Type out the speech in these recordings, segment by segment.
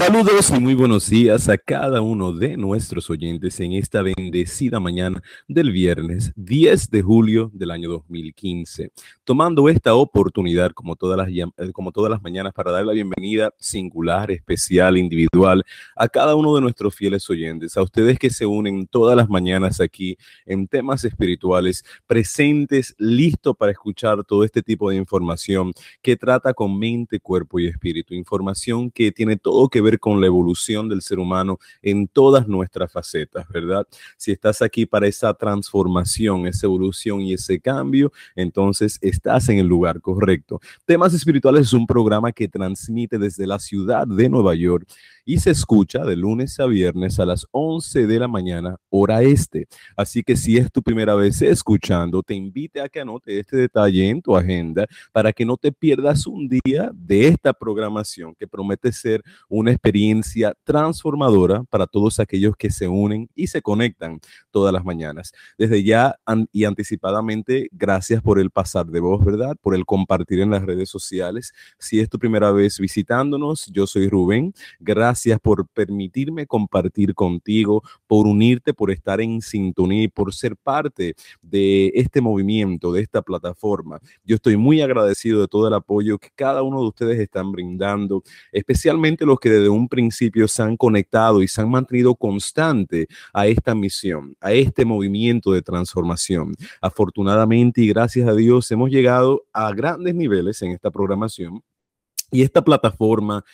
Saludos y muy buenos días a cada uno de nuestros oyentes en esta bendecida mañana del viernes 10 de julio del año 2015. Tomando esta oportunidad, como todas las, eh, como todas las mañanas, para dar la bienvenida singular, especial, individual a cada uno de nuestros fieles oyentes, a ustedes que se unen todas las mañanas aquí en temas espirituales, presentes, listos para escuchar todo este tipo de información que trata con mente, cuerpo y espíritu. Información que tiene todo que ver con la evolución del ser humano en todas nuestras facetas, ¿verdad? Si estás aquí para esa transformación, esa evolución y ese cambio, entonces estás en el lugar correcto. Temas Espirituales es un programa que transmite desde la ciudad de Nueva York y se escucha de lunes a viernes a las 11 de la mañana, hora este. Así que si es tu primera vez escuchando, te invite a que anote este detalle en tu agenda para que no te pierdas un día de esta programación que promete ser un experiencia transformadora para todos aquellos que se unen y se conectan todas las mañanas. Desde ya y anticipadamente, gracias por el pasar de voz, ¿verdad? Por el compartir en las redes sociales. Si es tu primera vez visitándonos, yo soy Rubén. Gracias por permitirme compartir contigo, por unirte, por estar en sintonía y por ser parte de este movimiento, de esta plataforma. Yo estoy muy agradecido de todo el apoyo que cada uno de ustedes están brindando, especialmente los que desde un principio se han conectado y se han mantenido constante a esta misión, a este movimiento de transformación. Afortunadamente y gracias a Dios hemos llegado a grandes niveles en esta programación y esta plataforma,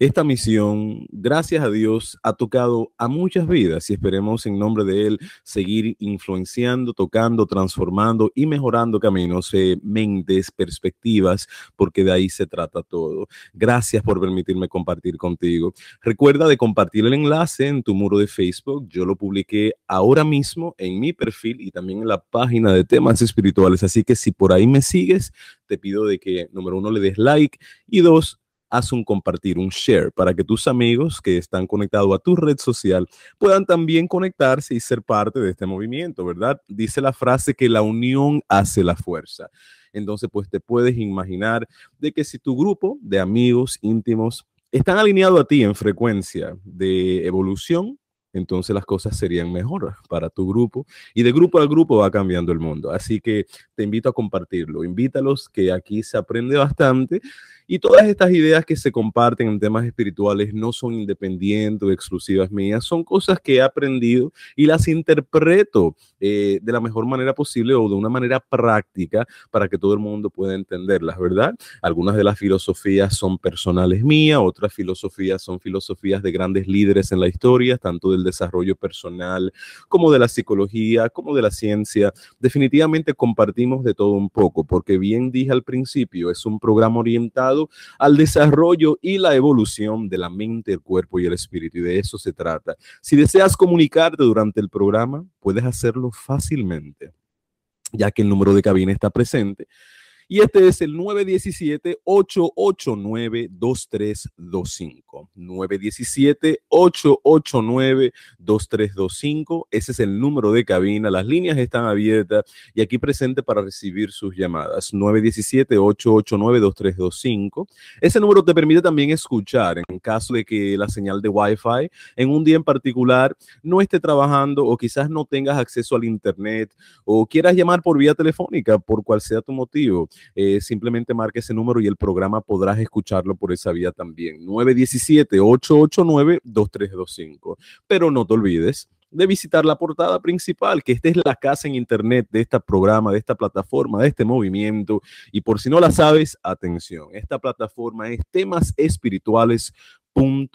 esta misión, gracias a Dios, ha tocado a muchas vidas y esperemos en nombre de Él seguir influenciando, tocando, transformando y mejorando caminos, eh, mentes, perspectivas, porque de ahí se trata todo. Gracias por permitirme compartir contigo. Recuerda de compartir el enlace en tu muro de Facebook. Yo lo publiqué ahora mismo en mi perfil y también en la página de temas espirituales. Así que si por ahí me sigues, te pido de que, número uno, le des like y dos, haz un compartir, un share, para que tus amigos que están conectados a tu red social puedan también conectarse y ser parte de este movimiento, ¿verdad? Dice la frase que la unión hace la fuerza. Entonces, pues te puedes imaginar de que si tu grupo de amigos íntimos están alineados a ti en frecuencia de evolución, entonces las cosas serían mejor para tu grupo. Y de grupo a grupo va cambiando el mundo. Así que te invito a compartirlo. Invítalos que aquí se aprende bastante y todas estas ideas que se comparten en temas espirituales no son independientes o exclusivas mías, son cosas que he aprendido y las interpreto eh, de la mejor manera posible o de una manera práctica para que todo el mundo pueda entenderlas, ¿verdad? Algunas de las filosofías son personales mías, otras filosofías son filosofías de grandes líderes en la historia, tanto del desarrollo personal como de la psicología, como de la ciencia. Definitivamente compartimos de todo un poco, porque bien dije al principio, es un programa orientado al desarrollo y la evolución de la mente, el cuerpo y el espíritu. Y de eso se trata. Si deseas comunicarte durante el programa, puedes hacerlo fácilmente, ya que el número de cabina está presente y este es el 917-889-2325. 917-889-2325. Ese es el número de cabina. Las líneas están abiertas y aquí presente para recibir sus llamadas. 917-889-2325. Ese número te permite también escuchar en caso de que la señal de Wi-Fi en un día en particular no esté trabajando o quizás no tengas acceso al Internet o quieras llamar por vía telefónica, por cual sea tu motivo. Eh, simplemente marque ese número y el programa podrás escucharlo por esa vía también. 917-889-2325. Pero no te olvides de visitar la portada principal, que esta es la casa en internet de este programa, de esta plataforma, de este movimiento. Y por si no la sabes, atención, esta plataforma es temasespirituales.com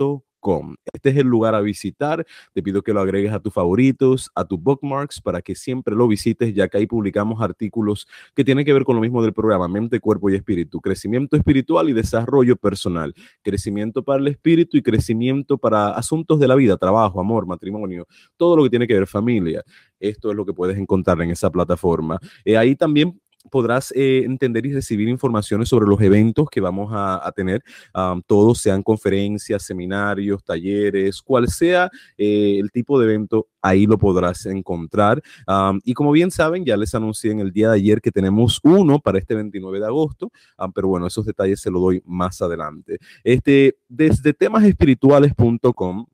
este es el lugar a visitar. Te pido que lo agregues a tus favoritos, a tus bookmarks, para que siempre lo visites, ya que ahí publicamos artículos que tienen que ver con lo mismo del programa, mente, cuerpo y espíritu, crecimiento espiritual y desarrollo personal, crecimiento para el espíritu y crecimiento para asuntos de la vida, trabajo, amor, matrimonio, todo lo que tiene que ver familia. Esto es lo que puedes encontrar en esa plataforma. Eh, ahí también podrás eh, entender y recibir informaciones sobre los eventos que vamos a, tener, ah, todos sean conferencias, seminarios, talleres, cual sea eh, el tipo de evento, ahí lo podrás encontrar. Ah, y como bien saben, ya les anuncié en el día de ayer que tenemos uno para este 29 de agosto, ah, pero bueno, esos detalles se los doy más adelante. Este, desde temasespirituales.com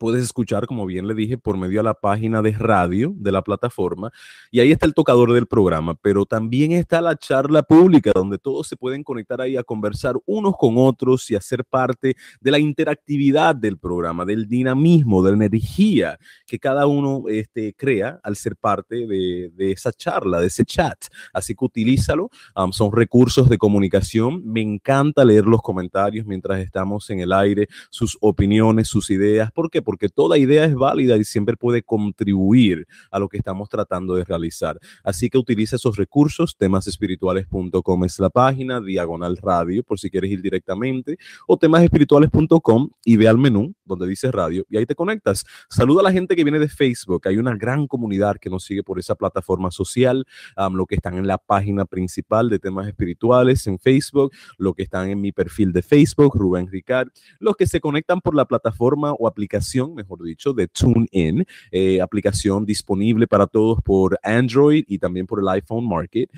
puedes escuchar, como bien le dije, por medio de la página de radio de la plataforma. Y ahí está el tocador del programa, pero también está la charla pública, donde todos se pueden conectar ahí a conversar unos con otros y hacer parte de la interactividad del programa, del dinamismo, de la energía que cada uno este, crea al ser parte de, esa charla, de ese chat. Así que utilízalo. son recursos de comunicación. Me encanta leer los comentarios mientras estamos en el aire, sus opiniones, sus ideas. porque porque toda idea es válida y siempre puede contribuir a lo que estamos tratando de realizar. Así que utiliza esos recursos, temasespirituales.com es la página, diagonal radio, por si quieres ir directamente, o temasespirituales.com y ve al menú donde dice radio y ahí te conectas. Saluda a la gente que viene de Facebook, hay una gran comunidad que nos sigue por esa plataforma social, lo que están en la página principal de temas espirituales en Facebook, lo que están en mi perfil de Facebook, Rubén Ricard, los que se conectan por la plataforma o aplicación mejor dicho, de TuneIn, eh, aplicación disponible para todos por Android y también por el iPhone Market.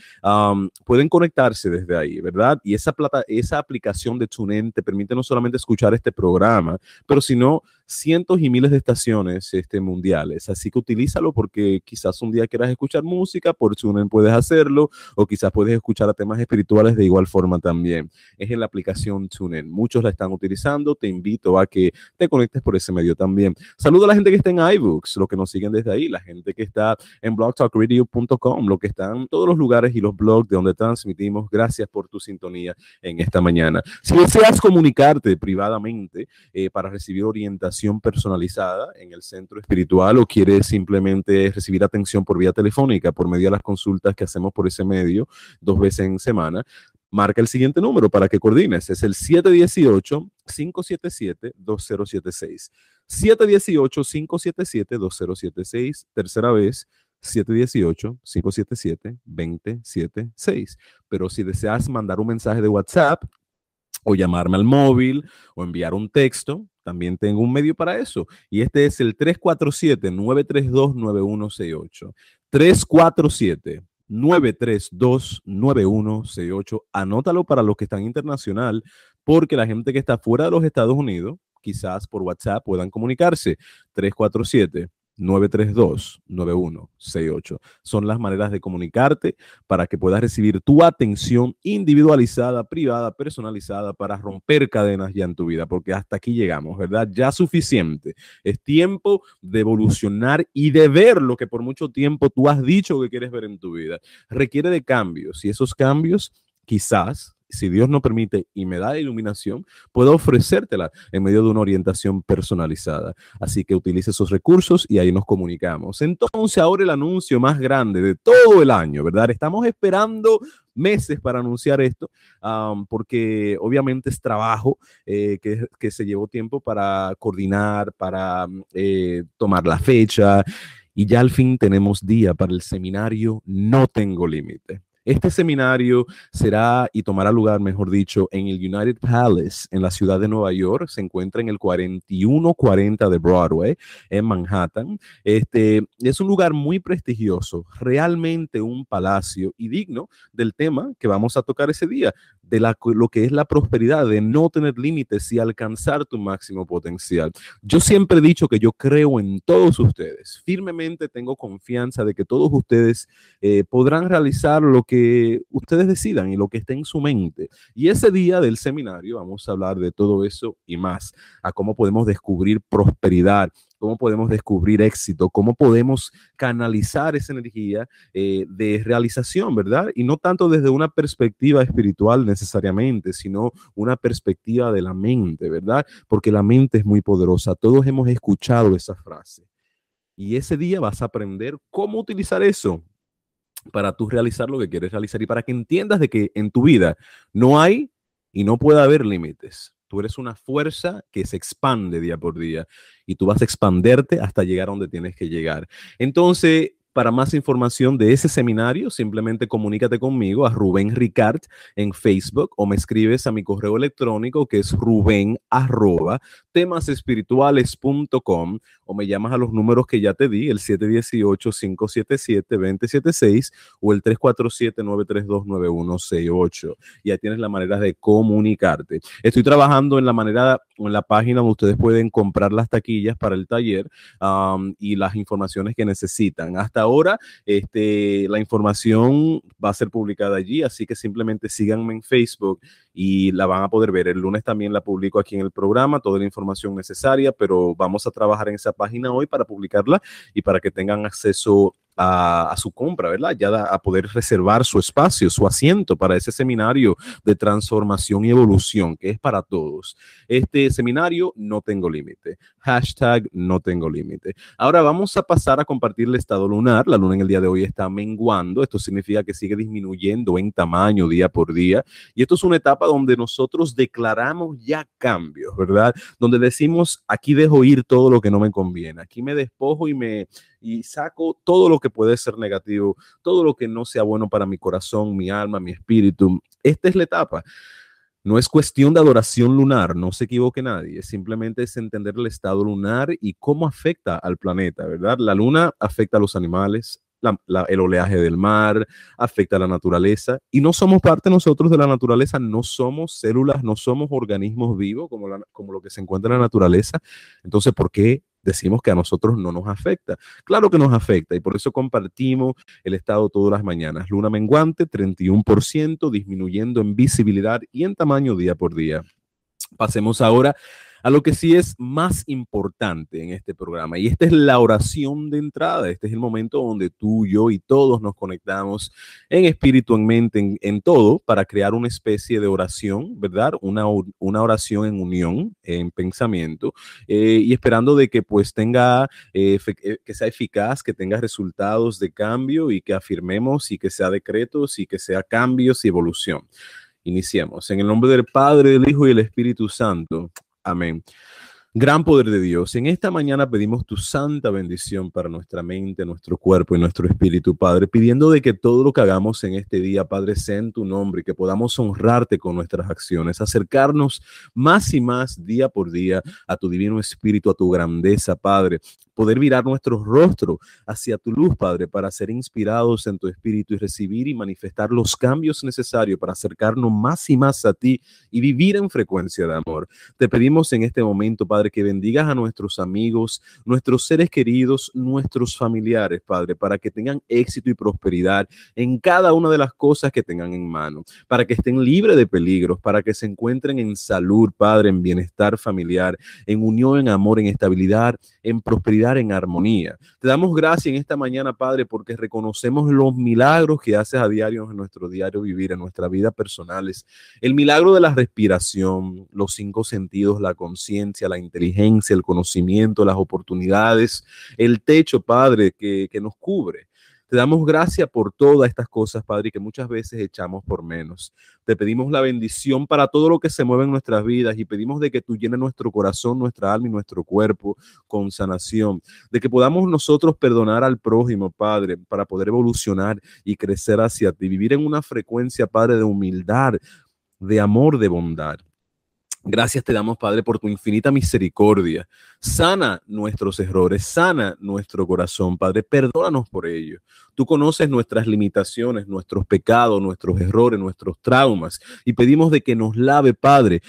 pueden conectarse desde ahí, ¿verdad? Y esa, plata, esa aplicación de TuneIn te permite no solamente escuchar este programa, pero sino cientos y miles de estaciones este, mundiales, así que utilízalo porque quizás un día quieras escuchar música, por TuneIn puedes hacerlo, o quizás puedes escuchar temas espirituales de igual forma también. Es en la aplicación TuneIn, muchos la están utilizando, te invito a que te conectes por ese medio también. Saludo a la gente que está en iBooks, los que nos siguen desde ahí, la gente que está en blogtalkradio.com, lo que están todos los lugares y los blogs de donde transmitimos. Gracias por tu sintonía en esta mañana. Si deseas comunicarte privadamente eh, para recibir orientación, personalizada en el centro espiritual o quiere simplemente recibir atención por vía telefónica, por medio de las consultas que hacemos por ese medio dos veces en semana, marca el siguiente número para que coordines. Es el 718-577-2076. 718-577-2076. Tercera vez. 718-577-2076. Pero si deseas mandar un mensaje de WhatsApp o llamarme al móvil o enviar un texto, también tengo un medio para eso. Y este es el 347-932-9168. 347-932-9168. Anótalo para los que están internacional, porque la gente que está fuera de los Estados Unidos, quizás por WhatsApp puedan comunicarse. 347 932-9168. Son las maneras de comunicarte para que puedas recibir tu atención individualizada, privada, personalizada para romper cadenas ya en tu vida, porque hasta aquí llegamos, ¿verdad? Ya suficiente. Es tiempo de evolucionar y de ver lo que por mucho tiempo tú has dicho que quieres ver en tu vida. Requiere de cambios y esos cambios quizás si Dios no permite y me da la iluminación, puedo ofrecértela en medio de una orientación personalizada. Así que utilice esos recursos y ahí nos comunicamos. Entonces, ahora el anuncio más grande de todo el año, ¿verdad? Estamos esperando meses para anunciar esto, porque obviamente es trabajo eh, que, se llevó tiempo para coordinar, para mm, eh, tomar la fecha, y ya al fin tenemos día para el seminario No Tengo Límite. Este seminario será y tomará lugar, mejor dicho, en el United Palace, en la ciudad de Nueva York. Se encuentra en el 4140 de Broadway, en Manhattan. Este es un lugar muy prestigioso, realmente un palacio y digno del tema que vamos a tocar ese día, de lo que es la prosperidad, de no tener límites y alcanzar tu máximo potencial. Yo siempre he dicho que yo creo en todos ustedes. Firmemente tengo confianza de que todos ustedes eh, podrán realizar lo que ustedes decidan y lo que esté en su mente. Y ese día del seminario vamos a hablar de todo eso y más, a cómo podemos descubrir prosperidad, cómo podemos descubrir éxito, cómo podemos canalizar esa energía eh, de realización, ¿verdad? Y no tanto desde una perspectiva espiritual necesariamente, sino una perspectiva de la mente, ¿verdad? Porque la mente es muy poderosa. Todos hemos escuchado esa frase. Y ese día vas a aprender cómo utilizar eso para tú realizar lo que quieres realizar y para que entiendas de que en tu vida no hay y no puede haber límites. Tú eres una fuerza que se expande día por día y tú vas a expanderte hasta llegar a donde tienes que llegar. Entonces, para más información de ese seminario, simplemente comunícate conmigo a Rubén Ricard en Facebook o me escribes a mi correo electrónico que es rubén arroba temasespirituales.com o me llamas a los números que ya te di, el 718-577-2076 o el 347-932-9168. Ya tienes la manera de comunicarte. Estoy trabajando en la manera, en la página donde ustedes pueden comprar las taquillas para el taller y las informaciones que necesitan. Hasta ahora, este, la información va a ser publicada allí, así que simplemente síganme en Facebook y la van a poder ver. El lunes también la publico aquí en el programa, toda la información información necesaria, pero vamos a trabajar en esa página hoy para publicarla y para que tengan acceso a, su compra, ¿verdad? Ya a poder reservar su espacio, su asiento para ese seminario de transformación y evolución que es para todos. Este seminario no tengo límite. Hashtag no tengo límite. Ahora vamos a pasar a compartir el estado lunar. La luna en el día de hoy está menguando. Esto significa que sigue disminuyendo en tamaño día por día. Y esto es una etapa donde nosotros declaramos ya cambios, ¿verdad? Donde decimos, aquí dejo ir todo lo que no me conviene. Aquí me despojo y me y saco todo lo que puede ser negativo, todo lo que no sea bueno para mi corazón, mi alma, mi espíritu. Esta es la etapa. No es cuestión de adoración lunar, no se equivoque nadie, simplemente es entender el estado lunar y cómo afecta al planeta, ¿verdad? La luna afecta a los animales, el oleaje del mar, afecta a la naturaleza. Y no somos parte nosotros de la naturaleza, no somos células, no somos organismos vivos como lo que se encuentra en la naturaleza. Entonces, ¿por qué decimos que a nosotros no nos afecta. Claro que nos afecta y por eso compartimos el estado todas las mañanas. Luna menguante, 31%, disminuyendo en visibilidad y en tamaño día por día. Pasemos ahora a lo que sí es más importante en este programa. Y esta es la oración de entrada. Este es el momento donde tú, yo y todos nos conectamos en espíritu, en mente, en, todo, para crear una especie de oración, ¿verdad? Una, una oración en unión, en pensamiento, eh, y esperando de que pues tenga, eh, eh, que sea eficaz, que tenga resultados de cambio y que afirmemos y que sea decretos y que sea cambios y evolución. Iniciemos. En el nombre del Padre, del Hijo y del Espíritu Santo. I mean, Gran poder de Dios, en esta mañana pedimos tu santa bendición para nuestra mente, nuestro cuerpo y nuestro espíritu, Padre, pidiendo de que todo lo que hagamos en este día, Padre, sea en tu nombre y que podamos honrarte con nuestras acciones, acercarnos más y más día por día a tu divino espíritu, a tu grandeza, Padre, poder virar nuestro rostro hacia tu luz, Padre, para ser inspirados en tu espíritu y recibir y manifestar los cambios necesarios para acercarnos más y más a ti y vivir en frecuencia de amor. Te pedimos en este momento, Padre, que bendigas a nuestros amigos, nuestros seres queridos, nuestros familiares, Padre, para que tengan éxito y prosperidad en cada una de las cosas que tengan en mano, para que estén libres de peligros, para que se encuentren en salud, Padre, en bienestar familiar, en unión, en amor, en estabilidad, en prosperidad, en armonía. Te damos gracias en esta mañana, Padre, porque reconocemos los milagros que haces a diario en nuestro diario vivir, en nuestra vida personales. El milagro de la respiración, los cinco sentidos, la conciencia, la inteligencia inteligencia, el conocimiento, las oportunidades, el techo, Padre, que, que nos cubre. Te damos gracias por todas estas cosas, Padre, que muchas veces echamos por menos. Te pedimos la bendición para todo lo que se mueve en nuestras vidas y pedimos de que tú llenes nuestro corazón, nuestra alma y nuestro cuerpo con sanación, de que podamos nosotros perdonar al prójimo, Padre, para poder evolucionar y crecer hacia ti, vivir en una frecuencia, Padre, de humildad, de amor, de bondad. Gracias te damos, Padre, por tu infinita misericordia. Sana nuestros errores, sana nuestro corazón, Padre. Perdónanos por ello. Tú conoces nuestras limitaciones, nuestros pecados, nuestros errores, nuestros traumas. Y pedimos de que nos lave, Padre,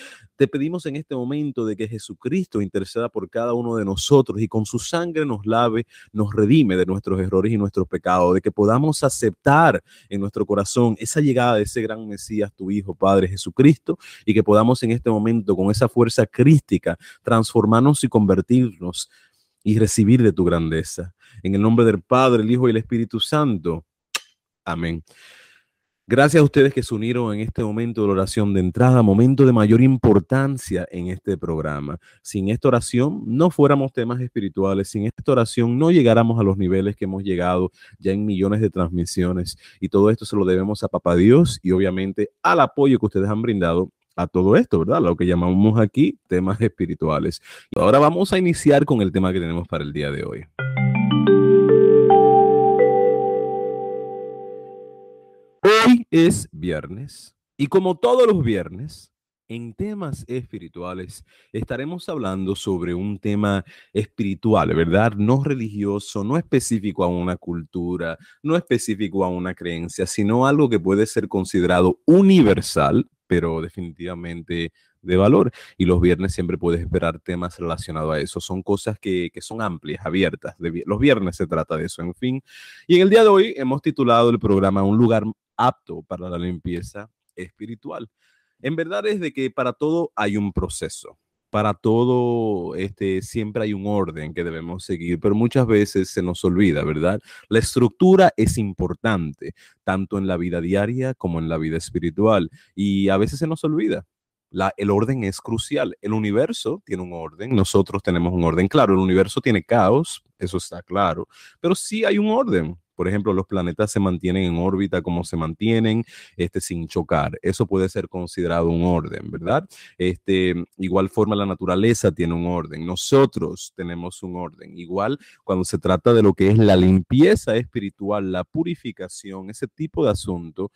te pedimos en este momento de que Jesucristo interceda por cada uno de nosotros y con su sangre nos lave, nos redime de nuestros errores y nuestros pecados, de que podamos aceptar en nuestro corazón esa llegada de ese gran Mesías, tu Hijo, Padre Jesucristo, y que podamos en este momento con esa fuerza crística transformarnos y convertirnos y recibir de tu grandeza. En el nombre del Padre, el Hijo y el Espíritu Santo. Amén. Gracias a ustedes que se unieron en este momento de la oración de entrada, momento de mayor importancia en este programa. Sin esta oración no fuéramos temas espirituales, sin esta oración no llegáramos a los niveles que hemos llegado ya en millones de transmisiones. Y todo esto se lo debemos a Papá Dios y obviamente al apoyo que ustedes han brindado a todo esto, ¿verdad? Lo que llamamos aquí temas espirituales. Y ahora vamos a iniciar con el tema que tenemos para el día de hoy. Es viernes y como todos los viernes, en temas espirituales estaremos hablando sobre un tema espiritual, ¿verdad? No religioso, no específico a una cultura, no específico a una creencia, sino algo que puede ser considerado universal, pero definitivamente de valor. Y los viernes siempre puedes esperar temas relacionados a eso. Son cosas que, son amplias, abiertas. los viernes se trata de eso, en fin. Y en el día de hoy hemos titulado el programa Un lugar apto para la limpieza espiritual. En verdad es de que para todo hay un proceso, para todo este siempre hay un orden que debemos seguir, pero muchas veces se nos olvida, ¿verdad? La estructura es importante, tanto en la vida diaria como en la vida espiritual, y a veces se nos olvida. La, el orden es crucial. El universo tiene un orden, nosotros tenemos un orden. Claro, el universo tiene caos, eso está claro, pero sí hay un orden. Por ejemplo, los planetas se mantienen en órbita como se mantienen, este, sin chocar. Eso puede ser considerado un orden, ¿verdad? Este, igual forma la naturaleza tiene un orden. Nosotros tenemos un orden. Igual cuando se trata de lo que es la limpieza espiritual, la purificación, ese tipo de asunto,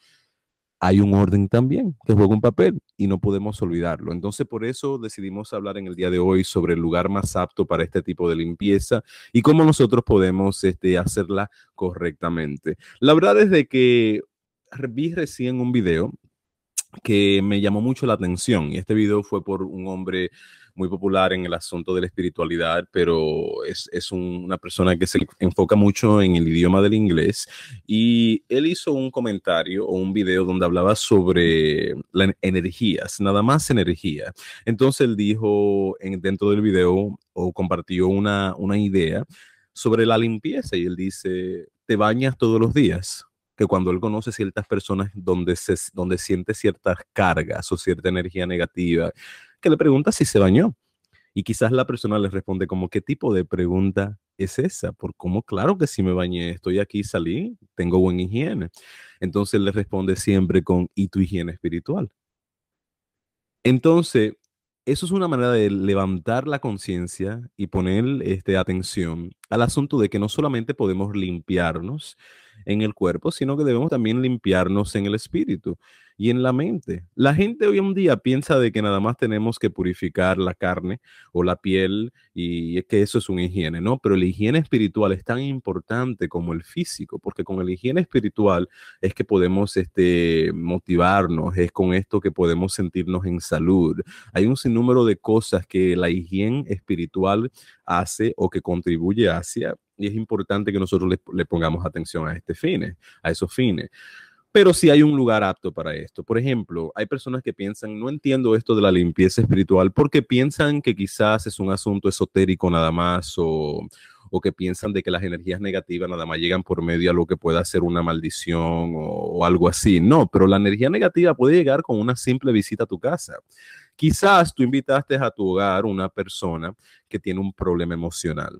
hay un orden también que juega un papel y no podemos olvidarlo. Entonces, por eso decidimos hablar en el día de hoy sobre el lugar más apto para este tipo de limpieza y cómo nosotros podemos este, hacerla correctamente. La verdad es de que vi recién un video que me llamó mucho la atención y este video fue por un hombre muy popular en el asunto de la espiritualidad, pero es, una persona que se enfoca mucho en el idioma del inglés. Y él hizo un comentario o un video donde hablaba sobre las energías, nada más energía. Entonces él dijo en, dentro del video o compartió una, idea sobre la limpieza y él dice, te bañas todos los días que cuando él conoce ciertas personas donde, se, donde siente ciertas cargas o cierta energía negativa le pregunta si se bañó. Y quizás la persona le responde como, ¿qué tipo de pregunta es esa? Por cómo, claro que si me bañé, estoy aquí, salí, tengo buena higiene. Entonces le responde siempre con, ¿y tu higiene espiritual? Entonces, eso es una manera de levantar la conciencia y poner este, atención al asunto de que no solamente podemos limpiarnos en el cuerpo, sino que debemos también limpiarnos en el espíritu y en la mente. La gente hoy en día piensa de que nada más tenemos que purificar la carne o la piel y es que eso es un higiene, ¿no? Pero la higiene espiritual es tan importante como el físico, porque con la higiene espiritual es que podemos este, motivarnos, es con esto que podemos sentirnos en salud. Hay un sinnúmero de cosas que la higiene espiritual hace o que contribuye hacia y es importante que nosotros le, pongamos atención a este fin, a esos fines pero sí hay un lugar apto para esto. Por ejemplo, hay personas que piensan, no entiendo esto de la limpieza espiritual porque piensan que quizás es un asunto esotérico nada más o, que piensan de que las energías negativas nada más llegan por medio a lo que pueda ser una maldición o, o algo así. No, pero la energía negativa puede llegar con una simple visita a tu casa. Quizás tú invitaste a tu hogar una persona que tiene un problema emocional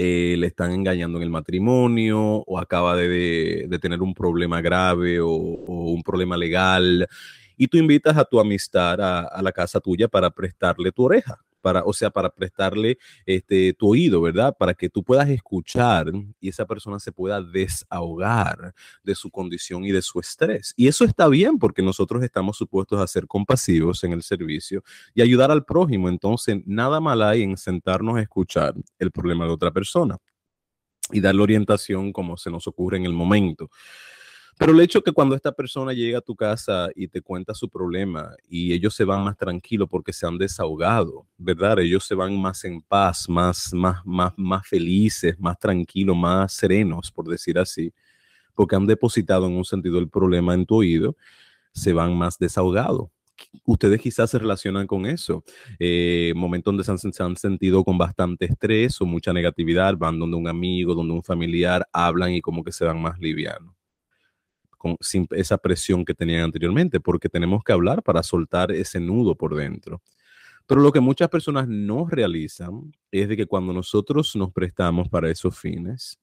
eh, le están engañando en el matrimonio o acaba de, tener un problema grave o, un problema legal. Y tú invitas a tu amistad a la casa tuya para prestarle tu oreja para, o sea, para prestarle este, tu oído, ¿verdad? Para que tú puedas escuchar y esa persona se pueda desahogar de su condición y de su estrés. Y eso está bien porque nosotros estamos supuestos a ser compasivos en el servicio y ayudar al prójimo. Entonces, nada mal hay en sentarnos a escuchar el problema de otra persona y darle orientación como se nos ocurre en el momento. Pero el hecho que cuando esta persona llega a tu casa y te cuenta su problema y ellos se van más tranquilos porque se han desahogado, ¿verdad? Ellos se van más en paz, más, más, más, más felices, más tranquilos, más serenos, por decir así, porque han depositado en un sentido el problema en tu oído, se van más desahogados ustedes quizás se relacionan con eso. Eh, momentos donde se han, sentido con bastante estrés o mucha negatividad, van donde un amigo, donde un familiar, hablan y como que se van más livianos esa presión que tenían anteriormente, porque tenemos que hablar para soltar ese nudo por dentro. Pero lo que muchas personas no realizan es de que cuando nosotros nos prestamos para esos fines,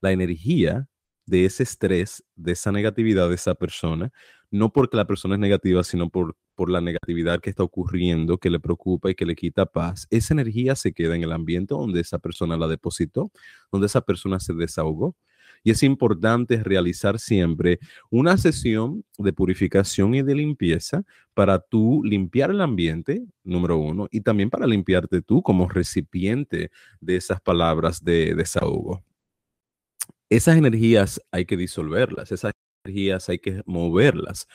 la energía de ese estrés, de esa negatividad de esa persona, no porque la persona es negativa, sino por, por la negatividad que está ocurriendo, que le preocupa y que le quita paz, esa energía se queda en el ambiente donde esa persona la depositó, donde esa persona se desahogó y es importante realizar siempre una sesión de purificación y de limpieza para tú limpiar el ambiente, número uno, y también para limpiarte tú como recipiente de esas palabras de desahogo. Esas energías hay que disolverlas, esas energías hay que moverlas.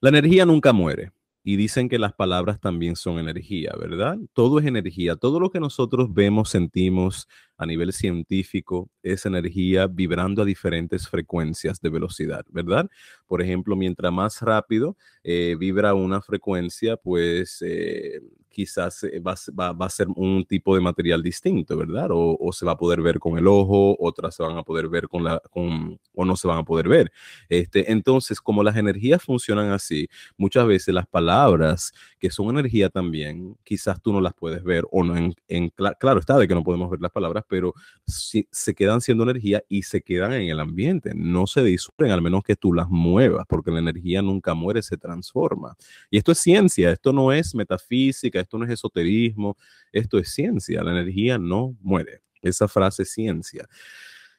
La energía nunca muere. Y dicen que las palabras también son energía, ¿verdad? Todo es energía. Todo lo que nosotros vemos, sentimos, a nivel científico esa energía vibrando a diferentes frecuencias de velocidad, ¿verdad? Por ejemplo, mientras más rápido eh, vibra una frecuencia, pues eh, quizás eh, va, va, a ser un tipo de material distinto, ¿verdad? O, se va a poder ver con el ojo, otras se van a poder ver con la, con, o no se van a poder ver. Este, entonces, como las energías funcionan así, muchas veces las palabras que son energía también, quizás tú no las puedes ver o no, en, en claro está de que no podemos ver las palabras, pero si, se quedan siendo energía y se quedan en el ambiente, no se disuelven al menos que tú las muevas, porque la energía nunca muere, se transforma. Y esto es ciencia, esto no es metafísica, esto no es esoterismo, esto es ciencia, la energía no muere. Esa frase es ciencia.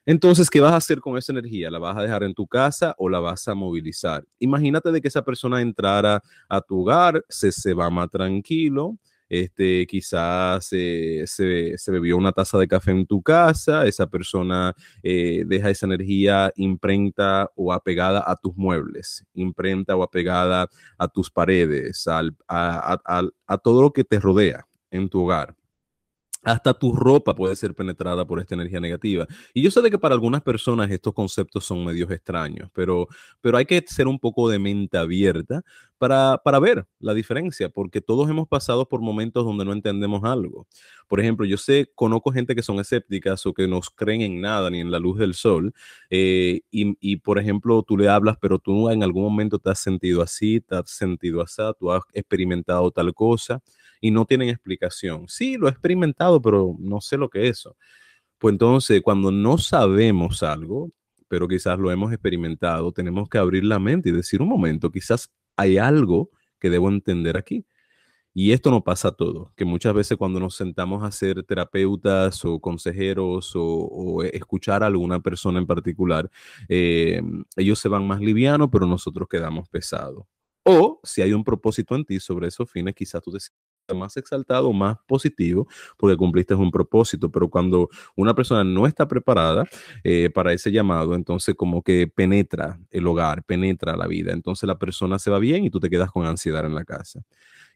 Entonces, ¿qué vas a hacer con esa energía? ¿La vas a dejar en tu casa o la vas a movilizar? Imagínate de que esa persona entrara a tu hogar, se, se va más tranquilo, este, quizás eh, se, se, bebió una taza de café en tu casa, esa persona eh, deja esa energía imprenta o apegada a tus muebles, imprenta o apegada a tus paredes, a todo lo que te rodea en tu hogar. Hasta tu ropa puede ser penetrada por esta energía negativa. Y yo sé que para algunas personas estos conceptos son medios extraños, pero, pero hay que ser un poco de mente abierta para, para ver la diferencia, porque todos hemos pasado por momentos donde no entendemos algo. Por ejemplo, yo sé, conozco gente que son escépticas o que no creen en nada ni en la luz del sol, eh, y, y, por ejemplo, tú le hablas, pero tú en algún momento te has sentido así, te has sentido así, tú has experimentado tal cosa y no tienen explicación. Sí, lo he experimentado, pero no sé lo que es eso. Pues entonces, cuando no sabemos algo, pero quizás lo hemos experimentado, tenemos que abrir la mente y decir un momento, quizás hay algo que debo entender aquí. Y esto no pasa todo, que muchas veces cuando nos sentamos a ser terapeutas o consejeros o, escuchar a alguna persona en particular, eh, ellos se van más liviano, pero nosotros quedamos pesados. O si hay un propósito en ti sobre esos fines, quizás tú decís, más exaltado, más positivo, porque cumpliste un propósito. Pero cuando una persona no está preparada eh, para ese llamado, entonces como que penetra el hogar, penetra la vida. Entonces la persona se va bien y tú te quedas con ansiedad en la casa.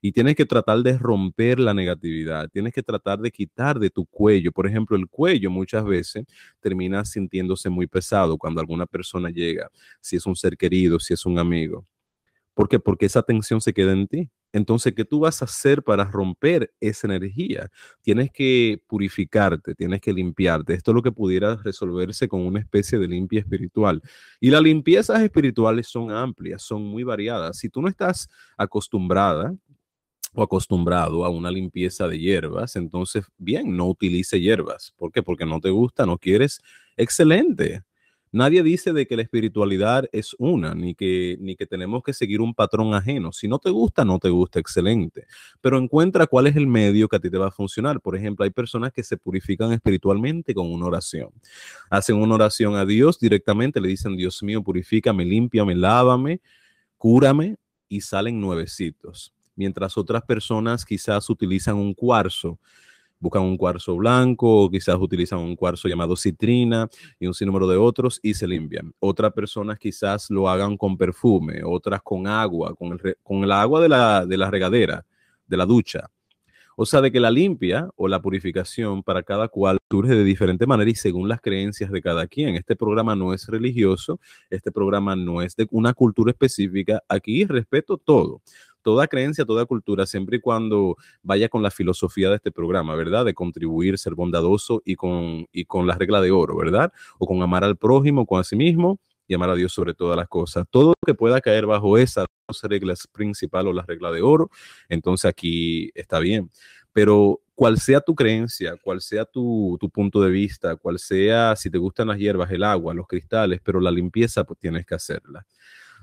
Y tienes que tratar de romper la negatividad, tienes que tratar de quitar de tu cuello. Por ejemplo, el cuello muchas veces termina sintiéndose muy pesado cuando alguna persona llega, si es un ser querido, si es un amigo. ¿Por qué? Porque esa tensión se queda en ti. Entonces, ¿qué tú vas a hacer para romper esa energía? Tienes que purificarte, tienes que limpiarte. Esto es lo que pudiera resolverse con una especie de limpia espiritual. Y las limpiezas espirituales son amplias, son muy variadas. Si tú no estás acostumbrada o acostumbrado a una limpieza de hierbas, entonces, bien, no utilice hierbas. ¿Por qué? Porque no te gusta, no quieres. Excelente Nadie dice de que la espiritualidad es una, ni que, ni que tenemos que seguir un patrón ajeno. Si no te gusta, no te gusta, excelente. Pero encuentra cuál es el medio que a ti te va a funcionar. Por ejemplo, hay personas que se purifican espiritualmente con una oración. Hacen una oración a Dios directamente, le dicen, Dios mío, purifícame, me, lávame, cúrame, y salen nuevecitos. Mientras otras personas quizás utilizan un cuarzo buscan un cuarzo blanco, quizás utilizan un cuarzo llamado citrina y un sinnúmero de otros y se limpian. Otras personas quizás lo hagan con perfume, otras con agua, con, el, agua de la, de la regadera, de la ducha. O sea, de que la limpia o la purificación para cada cual surge de diferente manera y según las creencias de cada quien. Este programa no es religioso, este programa no es de una cultura específica. Aquí respeto todo toda creencia, toda cultura, siempre y cuando vaya con la filosofía de este programa, ¿verdad? De contribuir, ser bondadoso y con, y con la regla de oro, ¿verdad? O con amar al prójimo, con a sí mismo y amar a Dios sobre todas las cosas. Todo lo que pueda caer bajo esas dos reglas principales o la regla de oro, entonces aquí está bien. Pero cual sea tu creencia, cual sea tu, tu, punto de vista, cual sea si te gustan las hierbas, el agua, los cristales, pero la limpieza pues tienes que hacerla.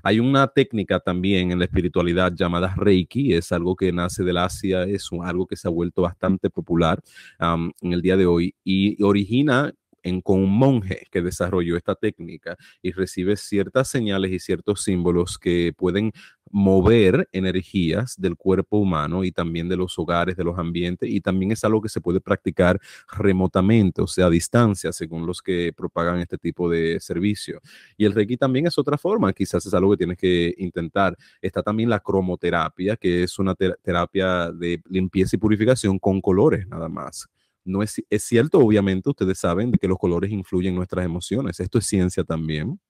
Hay una técnica también en la espiritualidad llamada Reiki, es algo que nace del Asia, es algo que se ha vuelto bastante popular en el día de hoy y origina en, con un monje que desarrolló esta técnica y recibe ciertas señales y ciertos símbolos que pueden mover energías del cuerpo humano y también de los hogares, de los ambientes, y también es algo que se puede practicar remotamente, o sea, a distancia, según los que propagan este tipo de servicio. Y el Reiki también es otra forma, quizás es algo que tienes que intentar. Está también la cromoterapia, que es una terapia de limpieza y purificación con colores nada más. No es, es cierto, obviamente, ustedes saben de que los colores influyen nuestras emociones. Esto es ciencia también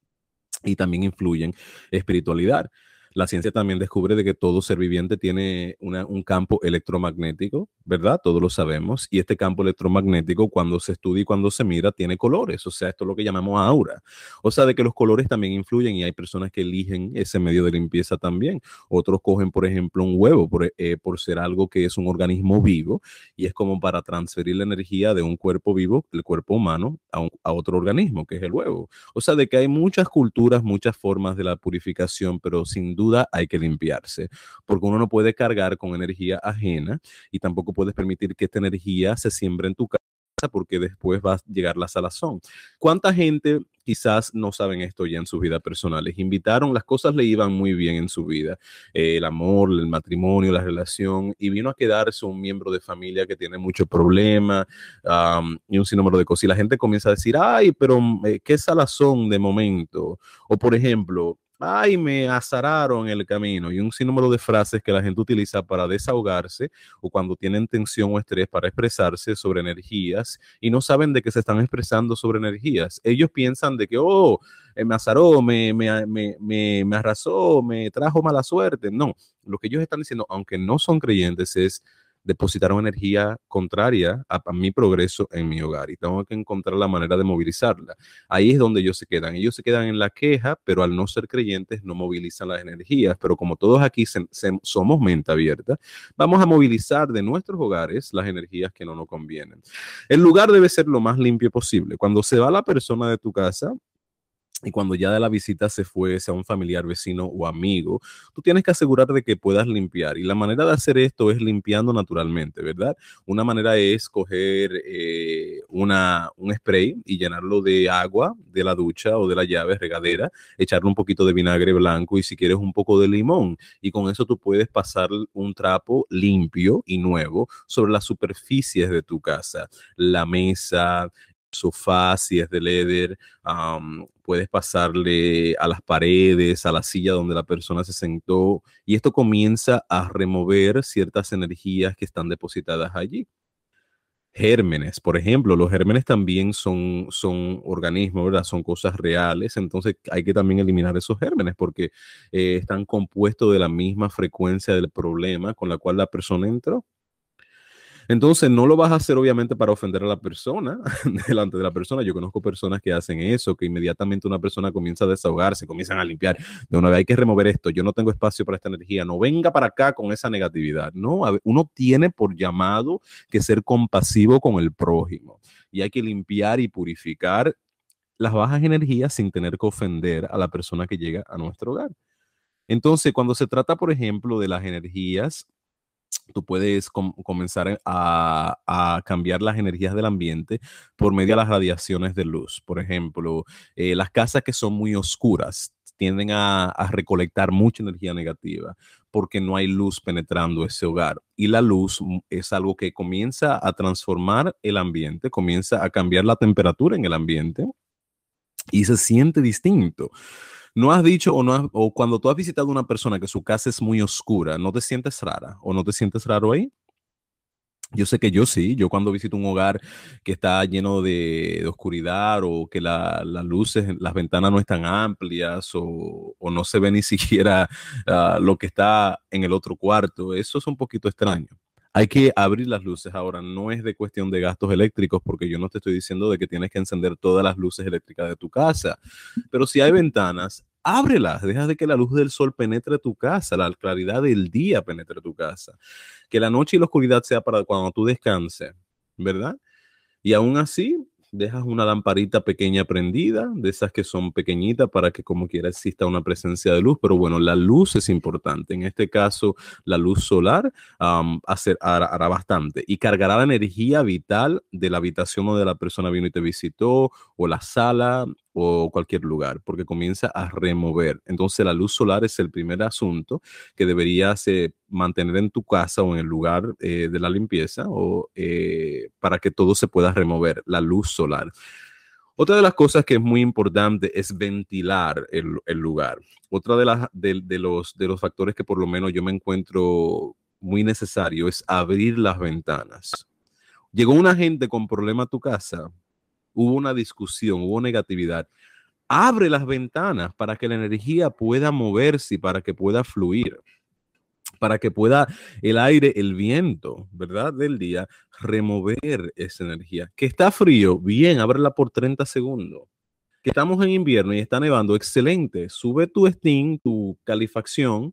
y también influyen espiritualidad la ciencia también descubre de que todo ser viviente tiene un campo electromagnético, ¿verdad? Todos lo sabemos. Y este campo electromagnético, cuando se estudia y cuando se mira, tiene colores. O sea, esto es lo que llamamos aura. O sea, de que los colores también influyen y hay personas que eligen ese medio de limpieza también. Otros cogen, por ejemplo, un huevo por, eh, ser algo que es un organismo vivo y es como para transferir la energía de un cuerpo vivo, el cuerpo humano, a, a otro organismo, que es el huevo. O sea, de que hay muchas culturas, muchas formas de la purificación, pero sin duda hay que limpiarse, porque uno no puede cargar con energía ajena y tampoco puedes permitir que esta energía se siembre en tu casa porque después va a llegar la salazón. ¿Cuánta gente quizás no saben esto ya en sus vidas personales? Invitaron, las cosas le iban muy bien en su vida, eh, el amor, el matrimonio, la relación, y vino a quedarse un miembro de familia que tiene mucho problema y un sinnúmero de cosas. Y la gente comienza a decir, ay, pero eh, qué salazón de momento. O por ejemplo, ay, me azararon el camino, y un sinnúmero de frases que la gente utiliza para desahogarse o cuando tienen tensión o estrés para expresarse sobre energías y no saben de qué se están expresando sobre energías. Ellos piensan de que, oh, eh, me azaró, me, me, me arrasó, me trajo mala suerte. No, lo que ellos están diciendo, aunque no son creyentes, es depositaron energía contraria a, mi progreso en mi hogar y tengo que encontrar la manera de movilizarla. Ahí es donde ellos se quedan. Ellos se quedan en la queja, pero al no ser creyentes no movilizan las energías. Pero como todos aquí somos mente abierta, vamos a movilizar de nuestros hogares las energías que no nos convienen. El lugar debe ser lo más limpio posible. Cuando se va la persona de tu casa, y cuando ya de la visita se fue, sea un familiar, vecino o amigo, tú tienes que asegurar de que puedas limpiar. Y la manera de hacer esto es limpiando naturalmente, ¿verdad? Una manera es coger eh, una, un spray y llenarlo de agua de la ducha o de la llave regadera, echarle un poquito de vinagre blanco y si quieres un poco de limón. Y con eso tú puedes pasar un trapo limpio y nuevo sobre las superficies de tu casa, la mesa, sofá, si es de leather, puedes pasarle a las paredes, a la silla donde la persona se sentó, y esto comienza a remover ciertas energías que están depositadas allí. Gérmenes, por ejemplo, los gérmenes también son, son organismos, ¿verdad? Son cosas reales, entonces hay que también eliminar esos gérmenes porque eh, están compuestos de la misma frecuencia del problema con la cual la persona entró. Entonces, no lo vas a hacer obviamente para ofender a la persona, delante de la persona. Yo conozco personas que hacen eso, que inmediatamente una persona comienza a desahogarse, comienzan a limpiar. De una vez hay que remover esto, yo no tengo espacio para esta energía, no venga para acá con esa negatividad. No, uno tiene por llamado que ser compasivo con el prójimo y hay que limpiar y purificar las bajas energías sin tener que ofender a la persona que llega a nuestro hogar. Entonces, cuando se trata, por ejemplo, de las energías tú puedes comenzar a, cambiar las energías del ambiente por medio de las radiaciones de luz. Por ejemplo, eh, las casas que son muy oscuras tienden a, recolectar mucha energía negativa porque no hay luz penetrando ese hogar. Y la luz mm, es algo que comienza a transformar el ambiente, comienza a cambiar la temperatura en el ambiente y se siente distinto no has dicho o, no o cuando tú has visitado a una persona que su casa es muy oscura, ¿no te sientes rara o no te sientes raro ahí? Yo sé que yo sí, yo cuando visito un hogar que está lleno de, oscuridad o que las luces, las ventanas no están amplias o, no se ve ni siquiera ah, lo que está en el otro cuarto, eso es un poquito extraño. Hay que abrir las luces ahora, no es de cuestión de gastos eléctricos, porque yo no te estoy diciendo de que tienes que encender todas las luces eléctricas de tu casa, pero si hay ventanas, ábrelas, deja de que la luz del sol penetre tu casa, la claridad del día penetre tu casa, que la noche y la oscuridad sea para cuando tú descanses, ¿verdad? Y aún así, dejas una lamparita pequeña prendida, de esas que son pequeñitas para que como quiera exista una presencia de luz, pero bueno, la luz es importante. En este caso, la luz solar hará, bastante y cargará la energía vital de la habitación donde la persona vino y te visitó o la sala o cualquier lugar, porque comienza a remover. Entonces la luz solar es el primer asunto que deberías eh, mantener en tu casa o en el lugar eh, de la limpieza o eh, para que todo se pueda remover, la luz solar. Otra de las cosas que es muy importante es ventilar el, lugar. Otra de, las, de, de, los, de los factores que por lo menos yo me encuentro muy necesario es abrir las ventanas. Llegó una gente con problema a tu casa, hubo una discusión, hubo negatividad, abre las ventanas para que la energía pueda moverse para que pueda fluir para que pueda el aire, el viento, ¿verdad? Del día, remover esa energía. Que está frío, bien, ábrela por 30 segundos. Que estamos en invierno y está nevando, excelente. Sube tu steam, tu calefacción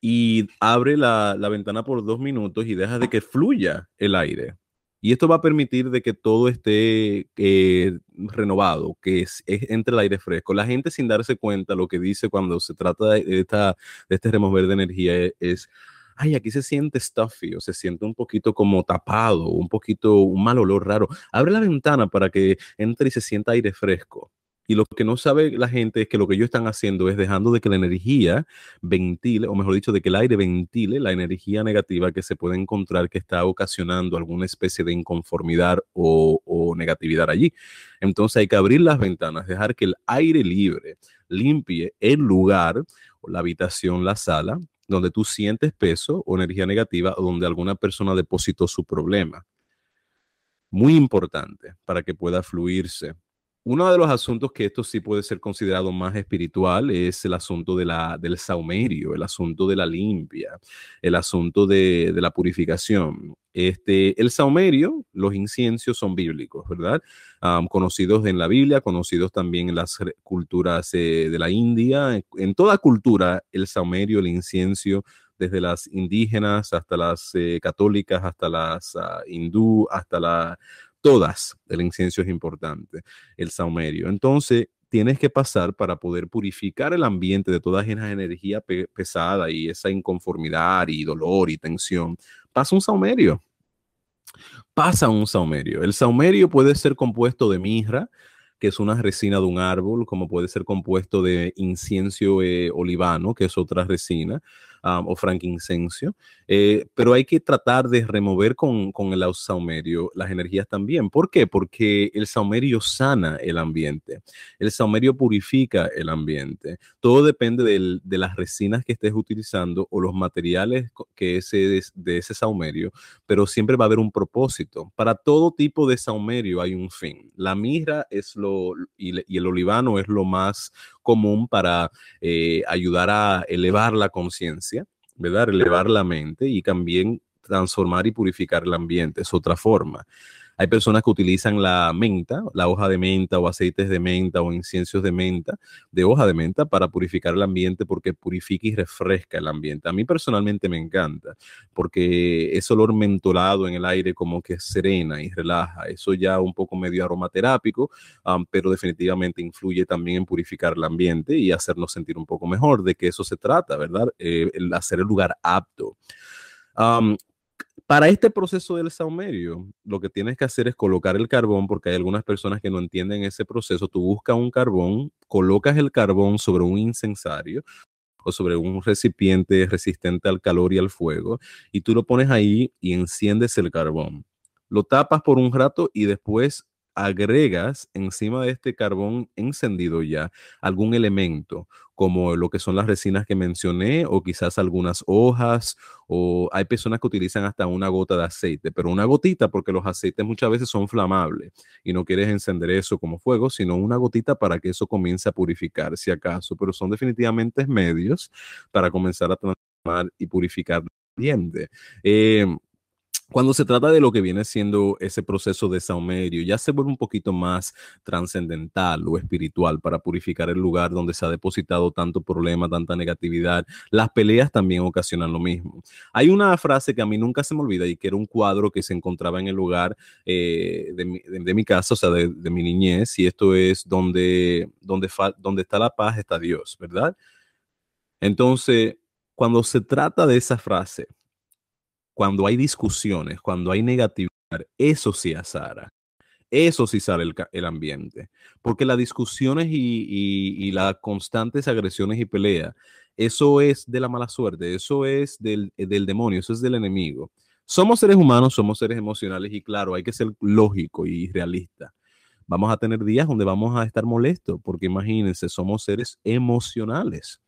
y abre la, la ventana por dos minutos y deja de que fluya el aire. Y esto va a permitir de que todo esté eh, renovado, que es, entre el aire fresco. La gente sin darse cuenta lo que dice cuando se trata de, esta, de este remover de energía es, es ay, aquí se siente stuffy o se siente un poquito como tapado, un poquito un mal olor raro. Abre la ventana para que entre y se sienta aire fresco. Y lo que no sabe la gente es que lo que ellos están haciendo es dejando de que la energía ventile, o mejor dicho, de que el aire ventile la energía negativa que se puede encontrar que está ocasionando alguna especie de inconformidad o, negatividad allí. Entonces hay que abrir las ventanas, dejar que el aire libre limpie el lugar, la habitación, la sala, donde tú sientes peso o energía negativa o donde alguna persona depositó su problema. Muy importante para que pueda fluirse uno de los asuntos que esto sí puede ser considerado más espiritual es el asunto de la, del saumerio, el asunto de la limpia, el asunto de, la purificación. Este, el saumerio, los inciencios son bíblicos, ¿verdad? conocidos en la Biblia, conocidos también en las culturas eh, de la India. En, toda cultura, el saumerio, el incienso desde las indígenas hasta las eh, católicas, hasta las ah, hindú, hasta la todas. El incienso es importante, el saumerio. Entonces, tienes que pasar para poder purificar el ambiente de toda esa energía pesada y esa inconformidad y dolor y tensión. Pasa un saumerio. Pasa un saumerio. El saumerio puede ser compuesto de mirra, que es una resina de un árbol, como puede ser compuesto de incienso eh, olivano, que es otra resina o frankincencio, eh, pero hay que tratar de remover con, el saumerio las energías también. ¿Por qué? Porque el saumerio sana el ambiente, el saumerio purifica el ambiente. Todo depende de las resinas que estés utilizando o los materiales que ese, de ese saumerio, pero siempre va a haber un propósito. Para todo tipo de saumerio hay un fin. La mirra es lo, y el olivano es lo más común para eh, ayudar a elevar la conciencia, ¿verdad? Elevar la mente y también transformar y purificar el ambiente, es otra forma. Hay personas que utilizan la menta, la hoja de menta o aceites de menta o inciencios de menta, de hoja de menta para purificar el ambiente porque purifica y refresca el ambiente. A mí personalmente me encanta porque ese olor mentolado en el aire como que serena y relaja. Eso ya un poco medio aromaterápico, pero definitivamente influye también en purificar el ambiente y hacernos sentir un poco mejor. De que eso se trata, ¿verdad? Eh, hacer el lugar apto. Para este proceso del saumerio, lo que tienes que hacer es colocar el carbón, porque hay algunas personas que no entienden ese proceso. Tú buscas un carbón, colocas el carbón sobre un incensario o sobre un recipiente resistente al calor y al fuego, y tú lo pones ahí y enciendes el carbón. Lo tapas por un rato y después agregas encima de este carbón encendido ya algún elemento, como lo que son las resinas que mencioné o quizás algunas hojas o hay personas que utilizan hasta una gota de aceite, pero una gotita porque los aceites muchas veces son flamables y no quieres encender eso como fuego, sino una gotita para que eso comience a purificar si acaso, pero son definitivamente medios para comenzar a transformar y purificar el ambiente. Eh, cuando se trata de lo que viene siendo ese proceso de saumerio, ya se vuelve un poquito más trascendental o espiritual para purificar el lugar donde se ha depositado tanto problema, tanta negatividad. Las peleas también ocasionan lo mismo. Hay una frase que a mí nunca se me olvida y que era un cuadro que se encontraba en el lugar eh, de, mi, casa, o sea, de, mi niñez, y esto es donde, donde, donde está la paz, está Dios, ¿verdad? Entonces, cuando se trata de esa frase, cuando hay discusiones, cuando hay negatividad, eso sí asara, Eso sí sale el, ambiente. Porque las discusiones y, las constantes agresiones y peleas, eso es de la mala suerte, eso es del, eh, del demonio, eso es del enemigo. Somos seres humanos, somos seres emocionales y claro, hay que ser lógico y realista vamos a tener días donde vamos a estar molestos, porque imagínense, somos seres emocionales.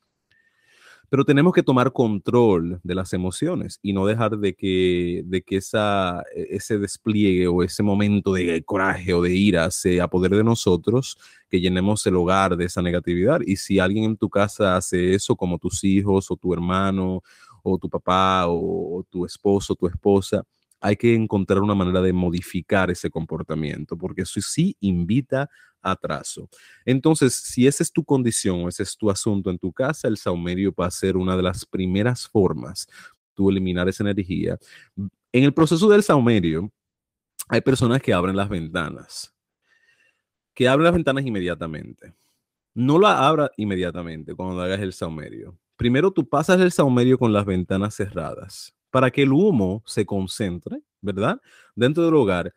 Pero tenemos que tomar control de las emociones y no dejar de que, de que esa, e, ese despliegue o ese momento de coraje o de ira se poder de nosotros, que llenemos el hogar de esa negatividad. Y si alguien en tu casa hace eso, como tus hijos o tu hermano o tu papá o, tu esposo, o tu esposa, hay que encontrar una manera de modificar ese comportamiento, porque eso sí invita a atraso. Entonces, si esa es tu condición o ese es tu asunto en tu casa, el saumerio va a ser una de las primeras formas de eliminar esa energía. En el proceso del saumerio, hay personas que abren las ventanas, que abren las ventanas inmediatamente. No la abra inmediatamente cuando hagas el saumerio. Primero tú pasas el saumerio con las ventanas cerradas para que el humo se concentre, ¿verdad? Dentro del hogar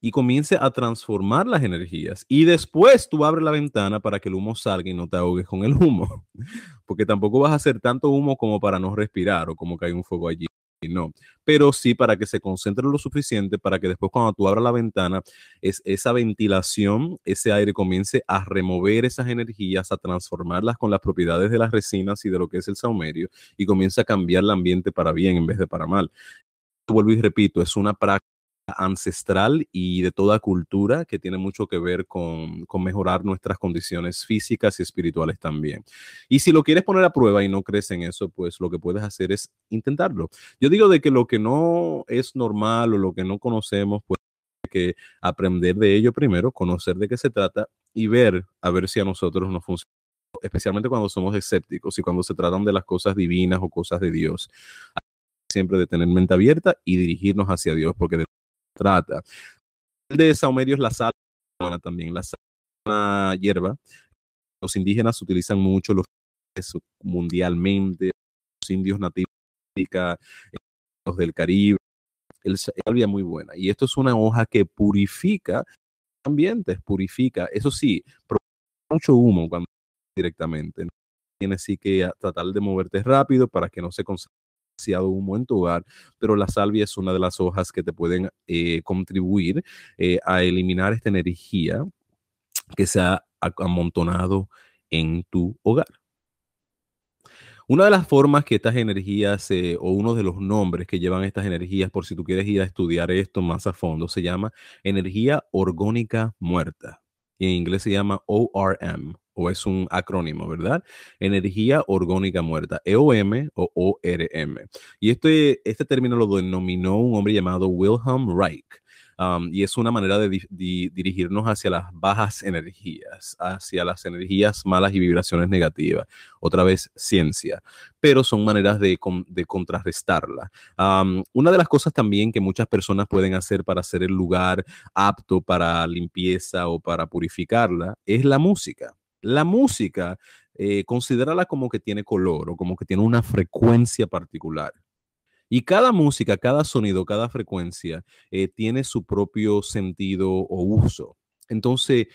y comience a transformar las energías. Y después tú abres la ventana para que el humo salga y no te ahogues con el humo, porque tampoco vas a hacer tanto humo como para no respirar o como que hay un fuego allí no, pero sí para que se concentre lo suficiente para que después cuando tú abras la ventana, es, esa ventilación, ese aire comience a remover esas energías, a transformarlas con las propiedades de las resinas y de lo que es el saumerio y comience a cambiar el ambiente para bien en vez de para mal. Vuelvo y repito, es una práctica ancestral y de toda cultura que tiene mucho que ver con, mejorar nuestras condiciones físicas y espirituales también. Y si lo quieres poner a prueba y no crees en eso, pues lo que puedes hacer es intentarlo. Yo digo de que lo que no es normal o lo que no conocemos, pues que aprender de ello primero, conocer de qué se trata y ver a ver si a nosotros nos funciona especialmente cuando somos escépticos y cuando se tratan de las cosas divinas o cosas de Dios siempre de tener mente abierta y dirigirnos hacia Dios, porque de trata. El de es la sal también, la sal hierba. Los indígenas utilizan mucho los mundialmente, los indios nativos, los del Caribe, el salvia muy buena. Y esto es una hoja que purifica ambientes, purifica, eso sí, mucho humo cuando directamente. Tienes sí que tratar de moverte rápido para que no se un humo en tu hogar, pero la salvia es una de las hojas que te pueden eh, contribuir eh, a eliminar esta energía que se ha amontonado en tu hogar. Una de las formas que estas energías eh, o uno de los nombres que llevan estas energías, por si tú quieres ir a estudiar esto más a fondo, se llama energía orgónica muerta. Y en inglés se llama ORM, o es un acrónimo, ¿verdad? Energía orgónica muerta, EOM o ORM. Y este, este término lo denominó un hombre llamado Wilhelm Reich. Um, y es una manera de, dirigirnos hacia las bajas energías, hacia las energías malas y vibraciones negativas. Otra vez, ciencia, pero son maneras de, de contrarrestarla. Um, una de las cosas también que muchas personas pueden hacer para hacer el lugar apto para limpieza o para purificarla es la música. La música, eh, considerala como que tiene color o como que tiene una frecuencia particular. Y cada música, cada sonido, cada frecuencia eh, tiene su propio sentido o uso. Entonces,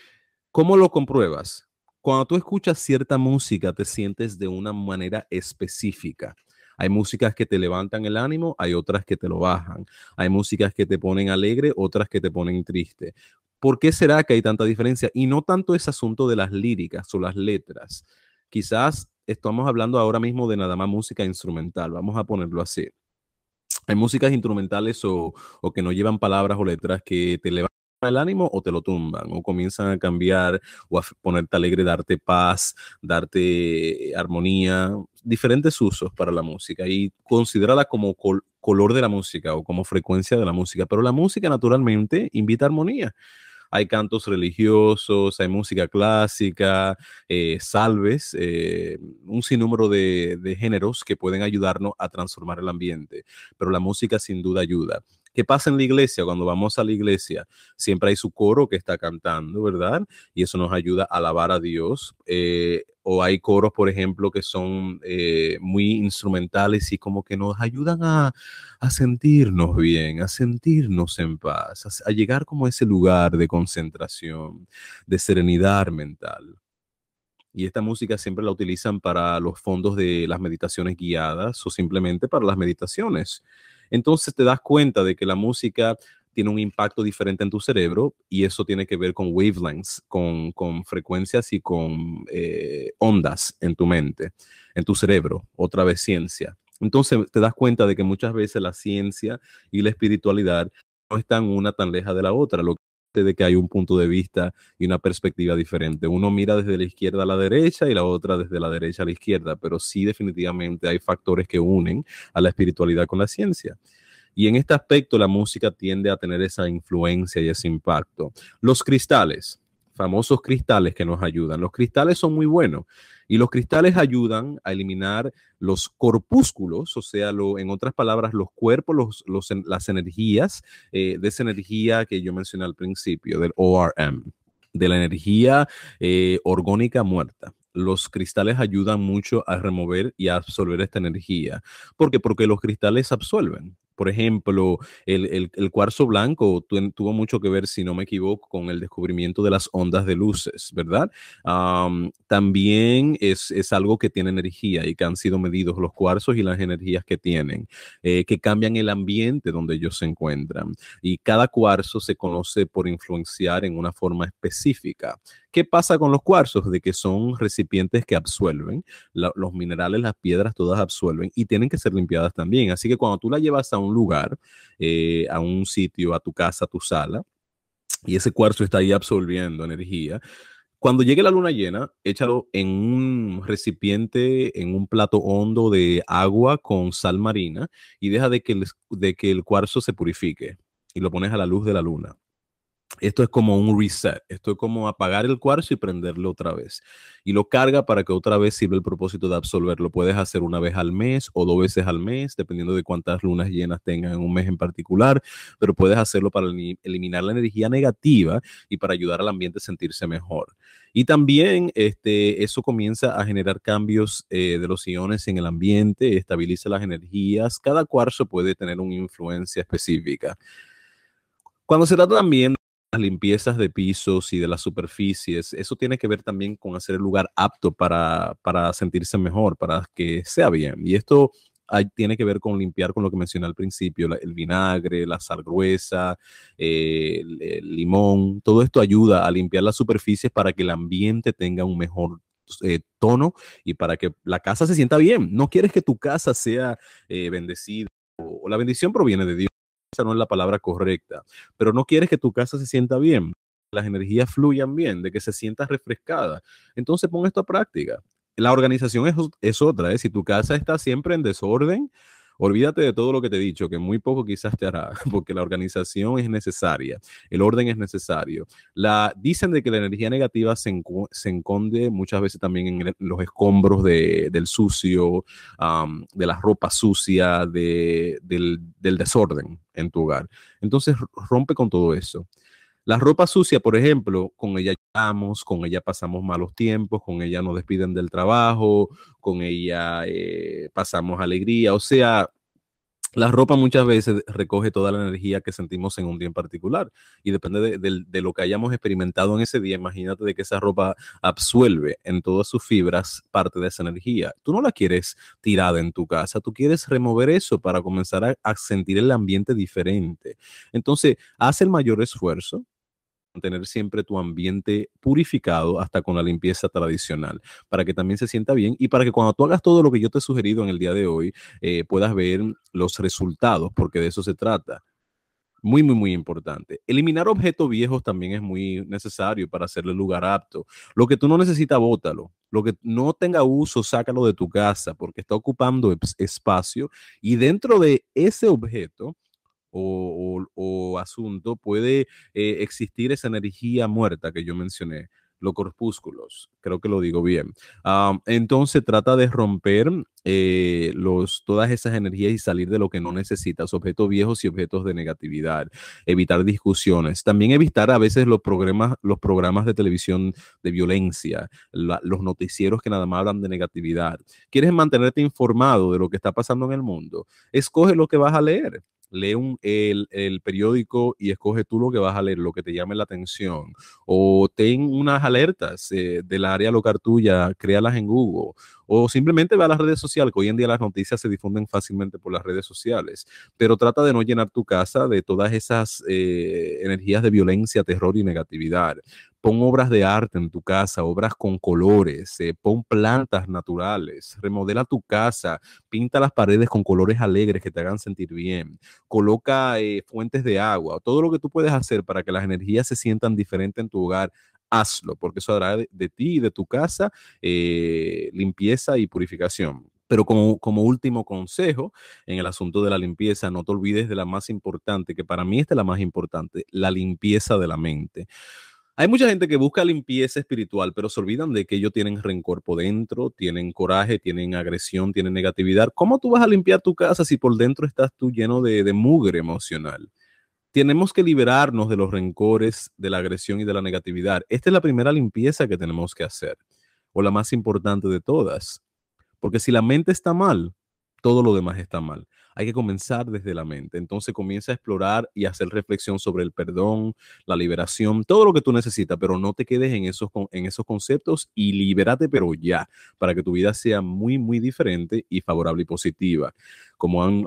¿cómo lo compruebas? Cuando tú escuchas cierta música, te sientes de una manera específica. Hay músicas que te levantan el ánimo, hay otras que te lo bajan. Hay músicas que te ponen alegre, otras que te ponen triste. ¿Por qué será que hay tanta diferencia? Y no tanto ese asunto de las líricas o las letras. Quizás estamos hablando ahora mismo de nada más música instrumental, vamos a ponerlo así. Hay músicas instrumentales o, que no llevan palabras o letras que te levantan el ánimo o te lo tumban o comienzan a cambiar o a ponerte alegre, darte paz, darte armonía, diferentes usos para la música y considerada como color de la música o como frecuencia de la música, pero la música naturalmente invita armonía hay cantos religiosos, hay música clásica, eh, salves, eh, un sinnúmero de géneros que pueden ayudarnos a transformar el ambiente, pero la música sin duda ayuda. ¿Qué pasa en la iglesia? Cuando vamos a la iglesia, siempre hay su coro que está cantando, ¿verdad? Y eso nos ayuda a alabar a Dios. Eh, o hay coros, por ejemplo, que son eh, muy instrumentales y como que nos ayudan a, sentirnos bien, a sentirnos en paz, a, a llegar como a ese lugar de concentración, de serenidad mental. Y esta música siempre la utilizan para los fondos de las meditaciones guiadas o simplemente para las meditaciones. Entonces te das cuenta de que la música tiene un impacto diferente en tu cerebro y eso tiene que ver con wavelengths, con, frecuencias y con eh, ondas en tu mente, en tu cerebro, otra vez ciencia. Entonces te das cuenta de que muchas veces la ciencia y la espiritualidad no están una tan leja de la otra de que hay un punto de vista y una perspectiva diferente. Uno mira desde la izquierda a la derecha y la otra desde la derecha a la izquierda, pero sí definitivamente hay factores que unen a la espiritualidad con la ciencia. Y en este aspecto la música tiende a tener esa influencia y ese impacto. Los cristales, famosos cristales que nos ayudan. Los cristales son muy buenos. Y los cristales ayudan a eliminar los corpúsculos, o sea, en otras palabras, los cuerpos, los, las energías eh, de esa energía que yo mencioné al principio, del ORM, de la energía eh, orgónica muerta los cristales ayudan mucho a remover y a absorber esta energía. ¿Por qué? Porque los cristales absorben por ejemplo, el, el, cuarzo blanco tuvo mucho que ver, si no me equivoco, con el descubrimiento de las ondas de luces, ¿verdad? también es, es, algo que tiene energía y que han sido medidos los cuarzos y las energías que tienen, eh, que cambian el ambiente donde ellos se encuentran. Y cada cuarzo se conoce por influenciar en una forma específica. ¿Qué pasa con los cuarzos? De que son recipientes que absuelven, los minerales, las piedras, todas absuelven y tienen que ser limpiadas también. Así que cuando tú la llevas a un un lugar, eh, a un sitio, a tu casa, a tu sala, y ese cuarzo está ahí absorbiendo energía. Cuando llegue la luna llena, échalo en un recipiente, en un plato hondo de agua con sal marina y deja de que de que el cuarzo se purifique y lo pones a la luz de la luna. Esto es como un reset, esto es como apagar el cuarzo y prenderlo otra vez. Y lo carga para que otra vez sirva el propósito de absorberlo. puedes hacer una vez al mes o dos veces al mes, dependiendo de cuántas lunas llenas tengan en un mes en particular, pero puedes hacerlo para eliminar la energía negativa y para ayudar al ambiente a sentirse mejor. Y también este, eso comienza a generar cambios eh, de los iones en el ambiente, estabiliza las energías. Cada cuarzo puede tener una influencia específica. Cuando se trata también las limpiezas de pisos y de las superficies, eso tiene que ver también con hacer el lugar apto para, sentirse mejor, para que sea bien. Y esto tiene que ver con limpiar con lo que mencioné al principio, el vinagre, la sal gruesa, eh, el, limón, todo esto ayuda a limpiar las superficies para que el ambiente tenga un mejor eh, tono y para que la casa se sienta bien. No quieres que tu casa sea eh, bendecida o la bendición proviene de Dios no es la palabra correcta, pero no quieres que tu casa se sienta bien, las energías fluyan bien, de que se sienta refrescada. Entonces pon esto a práctica. La organización es, otra, ¿eh? si tu casa está siempre en desorden, Olvídate de todo lo que te he dicho, que muy poco quizás te hará, porque la organización es necesaria, el orden es necesario. La, dicen de que la energía negativa se, enconde muchas veces también en los escombros del sucio, de la ropa sucia, del, del desorden en tu hogar. Entonces rompe con todo eso. La ropa sucia, por ejemplo, con ella lloramos, con ella pasamos malos tiempos, con ella nos despiden del trabajo, con ella eh, pasamos alegría. O sea, la ropa muchas veces recoge toda la energía que sentimos en un día en particular y depende de, lo que hayamos experimentado en ese día. Imagínate de que esa ropa absuelve en todas sus fibras parte de esa energía. Tú no la quieres tirada en tu casa, tú quieres remover eso para comenzar a, sentir el ambiente diferente. Entonces, haz el mayor esfuerzo mantener siempre tu ambiente purificado hasta con la limpieza tradicional, para que también se sienta bien y para que cuando tú hagas todo lo que yo te he sugerido en el día de hoy, eh, puedas ver los resultados, porque de eso se trata. Muy, muy, muy importante. Eliminar objetos viejos también es muy necesario para hacerle lugar apto. Lo que tú no necesitas, bótalo. Lo que no tenga uso, sácalo de tu casa porque está ocupando espacio y dentro de ese objeto o, asunto, puede eh, existir esa energía muerta que yo mencioné, los corpúsculos, creo que lo digo bien. Ah, entonces trata de romper eh, los, todas esas energías y salir de lo que no necesitas, objetos viejos y objetos de negatividad, evitar discusiones, también evitar a veces los programas, los programas de televisión de violencia, los noticieros que nada más hablan de negatividad. ¿Quieres mantenerte informado de lo que está pasando en el mundo? Escoge lo que vas a leer lee un, el, el, periódico y escoge tú lo que vas a leer, lo que te llame la atención. O ten unas alertas eh, del área local tuya, créalas en Google o simplemente ve a las redes sociales, que hoy en día las noticias se difunden fácilmente por las redes sociales, pero trata de no llenar tu casa de todas esas eh, energías de violencia, terror y negatividad. Pon obras de arte en tu casa, obras con colores, eh, pon plantas naturales, remodela tu casa, pinta las paredes con colores alegres que te hagan sentir bien, coloca eh, fuentes de agua, todo lo que tú puedes hacer para que las energías se sientan diferentes en tu hogar, hazlo, porque eso hará de, ti y de tu casa eh, limpieza y purificación. Pero como, último consejo, en el asunto de la limpieza, no te olvides de la más importante, que para mí esta es la más importante, la limpieza de la mente. Hay mucha gente que busca limpieza espiritual, pero se olvidan de que ellos tienen rencor por dentro, tienen coraje, tienen agresión, tienen negatividad. ¿Cómo tú vas a limpiar tu casa si por dentro estás tú lleno de, de mugre emocional? tenemos que liberarnos de los rencores, de la agresión y de la negatividad. Esta es la primera limpieza que tenemos que hacer, o la más importante de todas. Porque si la mente está mal, todo lo demás está mal. Hay que comenzar desde la mente. Entonces comienza a explorar y hacer reflexión sobre el perdón, la liberación, todo lo que tú necesitas, pero no te quedes en esos, en esos conceptos y libérate, pero ya, para que tu vida sea muy, muy diferente y favorable y positiva como, han,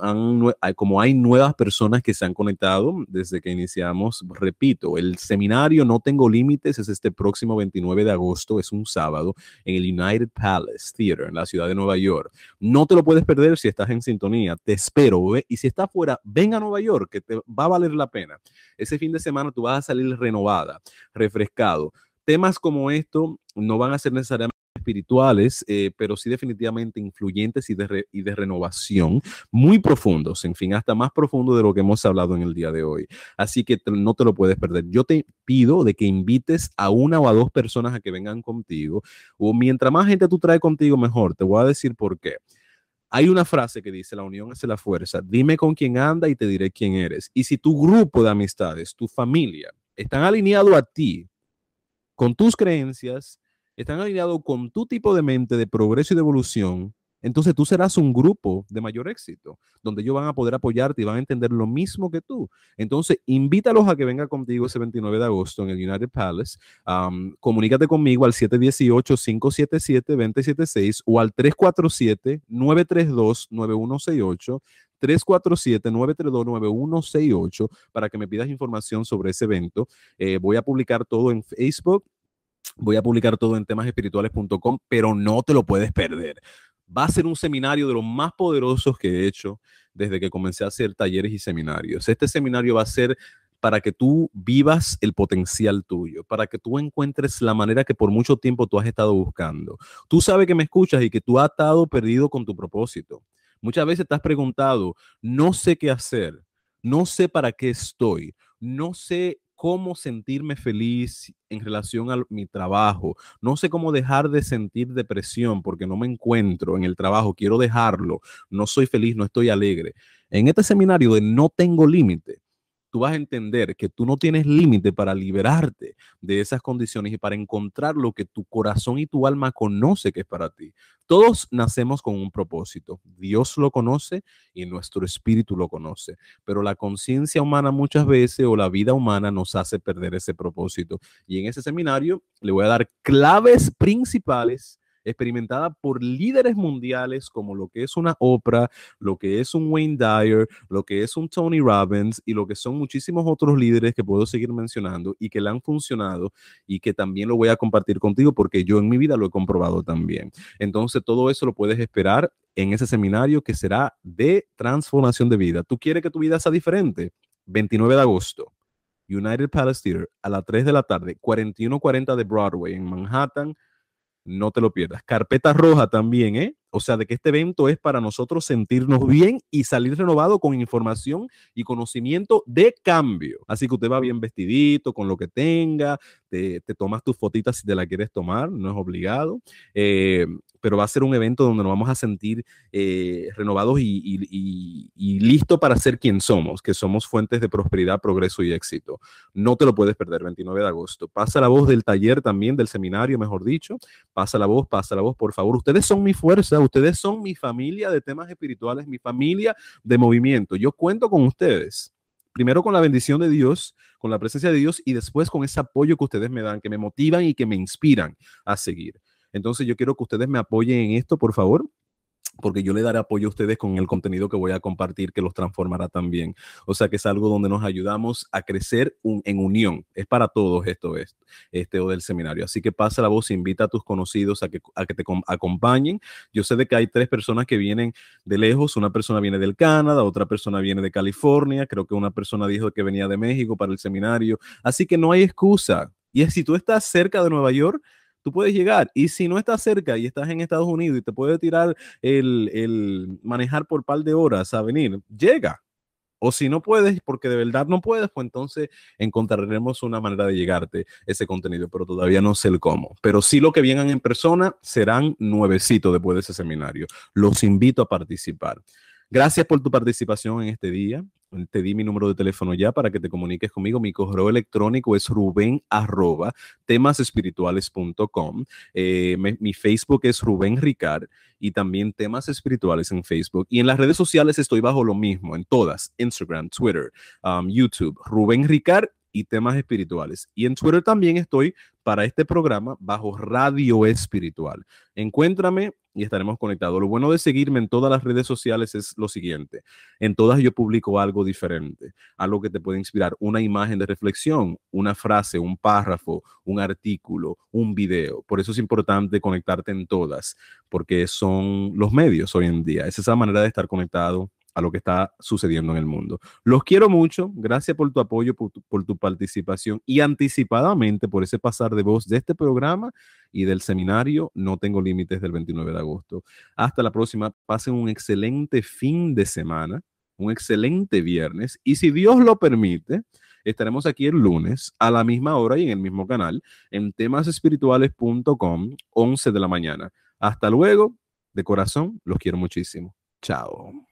como hay nuevas personas que se han conectado desde que iniciamos, repito, el seminario No Tengo Límites es este próximo 29 de agosto, es un sábado, en el United Palace Theater, en la ciudad de Nueva York. No te lo puedes perder si estás en sintonía, te espero, y si estás fuera, ven a Nueva York, que te va a valer la pena. Ese fin de semana tú vas a salir renovada, refrescado. Temas como esto no van a ser necesariamente espirituales, eh, pero sí definitivamente influyentes y de, y de renovación, muy profundos, en fin, hasta más profundo de lo que hemos hablado en el día de hoy. Así que no te lo puedes perder. Yo te pido de que invites a una o a dos personas a que vengan contigo, o mientras más gente tú traes contigo, mejor. Te voy a decir por qué. Hay una frase que dice, la unión hace la fuerza. Dime con quién anda y te diré quién eres. Y si tu grupo de amistades, tu familia, están alineados a ti, con tus creencias, están alineados con tu tipo de mente de progreso y de evolución, entonces tú serás un grupo de mayor éxito, donde ellos van a poder apoyarte y van a entender lo mismo que tú. Entonces, invítalos a que venga contigo ese 29 de agosto en el United Palace. comunícate conmigo al 718 577 276 o al 347-932-9168. 347-932-9168 para que me pidas información sobre ese evento. Eh, voy a publicar todo en Facebook, Voy a publicar todo en temasespirituales.com, pero no te lo puedes perder. Va a ser un seminario de los más poderosos que he hecho desde que comencé a hacer talleres y seminarios. Este seminario va a ser para que tú vivas el potencial tuyo, para que tú encuentres la manera que por mucho tiempo tú has estado buscando. Tú sabes que me escuchas y que tú has estado perdido con tu propósito. Muchas veces te has preguntado, no sé qué hacer, no sé para qué estoy, no sé cómo sentirme feliz en relación a mi trabajo. No sé cómo dejar de sentir depresión porque no me encuentro en el trabajo, quiero dejarlo, no soy feliz, no estoy alegre. En este seminario de No tengo límite, tú vas a entender que tú no tienes límite para liberarte de esas condiciones y para encontrar lo que tu corazón y tu alma conoce que es para ti. Todos nacemos con un propósito. Dios lo conoce y nuestro espíritu lo conoce. Pero la conciencia humana muchas veces o la vida humana nos hace perder ese propósito. Y en ese seminario le voy a dar claves principales experimentada por líderes mundiales como lo que es una Oprah, lo que es un Wayne Dyer, lo que es un Tony Robbins y lo que son muchísimos otros líderes que puedo seguir mencionando y que le han funcionado y que también lo voy a compartir contigo porque yo en mi vida lo he comprobado también. Entonces todo eso lo puedes esperar en ese seminario que será de transformación de vida. ¿Tú quieres que tu vida sea diferente? 29 de agosto. United Palace Theater a las 3 de la tarde, 4140 de Broadway en Manhattan, no te lo pierdas. Carpeta roja también, ¿eh? O sea, de que este evento es para nosotros sentirnos bien y salir renovado con información y conocimiento de cambio. Así que usted va bien vestidito, con lo que tenga, te, te tomas tus fotitas si te la quieres tomar, no es obligado. Eh, pero va a ser un evento donde nos vamos a sentir eh, renovados y, listos para ser quien somos, que somos fuentes de prosperidad, progreso y éxito. No te lo puedes perder, 29 de agosto. Pasa la voz del taller también, del seminario, mejor dicho. Pasa la voz, pasa la voz, por favor. Ustedes son mi fuerza, ustedes son mi familia de temas espirituales, mi familia de movimiento. Yo cuento con ustedes primero con la bendición de Dios, con la presencia de Dios y después con ese apoyo que ustedes me dan, que me motivan y que me inspiran a seguir. Entonces yo quiero que ustedes me apoyen en esto, por favor porque yo le daré apoyo a ustedes con el contenido que voy a compartir que los transformará también. O sea que es algo donde nos ayudamos a crecer en unión. Es para todos esto es este o del seminario. Así que pasa la voz, invita a tus conocidos a que, a que te acompañen. Yo sé de que hay tres personas que vienen de lejos. Una persona viene del Canadá, otra persona viene de California. Creo que una persona dijo que venía de México para el seminario. Así que no hay excusa. Y si tú estás cerca de Nueva York, tú puedes llegar. Y si no estás cerca y estás en Estados Unidos y te puede tirar el, manejar por par de horas a venir, llega. O si no puedes, porque de verdad no puedes, pues entonces encontraremos una manera de llegarte ese contenido, pero todavía no sé el cómo. Pero sí lo que vengan en persona serán nuevecitos después de ese seminario. Los invito a participar. Gracias por tu participación en este día te di mi número de teléfono ya para que te comuniques conmigo. Mi correo electrónico es rubén arroba temasespirituales.com. Eh, mi Facebook es Rubén Ricard y también temas espirituales en Facebook. Y en las redes sociales estoy bajo lo mismo, en todas, Instagram, Twitter, um, YouTube, Rubén Ricard y temas espirituales. Y en Twitter también estoy para este programa bajo Radio Espiritual. Encuéntrame y estaremos conectados. Lo bueno de seguirme en todas las redes sociales es lo siguiente. En todas yo publico algo diferente, algo que te puede inspirar, una imagen de reflexión, una frase, un párrafo, un artículo, un video. Por eso es importante conectarte en todas, porque son los medios hoy en día. Es esa manera de estar conectado a lo que está sucediendo en el mundo. Los quiero mucho, gracias por tu apoyo, por tu, participación y anticipadamente por ese pasar de voz de este programa y del seminario No tengo límites del 29 de agosto. Hasta la próxima, pasen un excelente fin de semana, un excelente viernes y si Dios lo permite, estaremos aquí el lunes a la misma hora y en el mismo canal en temasespirituales.com 11 de la mañana. Hasta luego, de corazón, los quiero muchísimo. Chao.